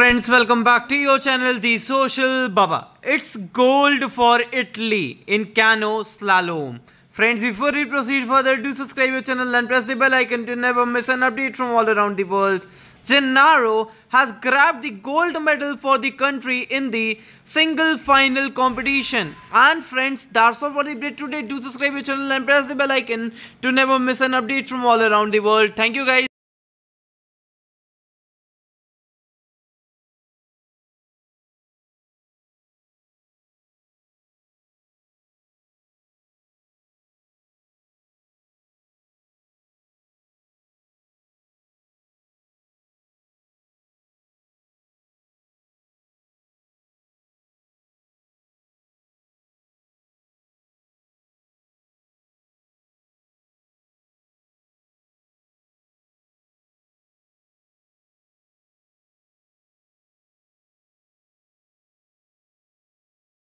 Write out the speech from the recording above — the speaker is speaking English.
friends, welcome back to your channel The Social Baba. It's gold for Italy in Cano Slalom. Friends, before we proceed further, do subscribe your channel and press the bell icon to never miss an update from all around the world. Gennaro has grabbed the gold medal for the country in the single final competition. And friends, that's all for the update today. Do subscribe your channel and press the bell icon to never miss an update from all around the world. Thank you guys.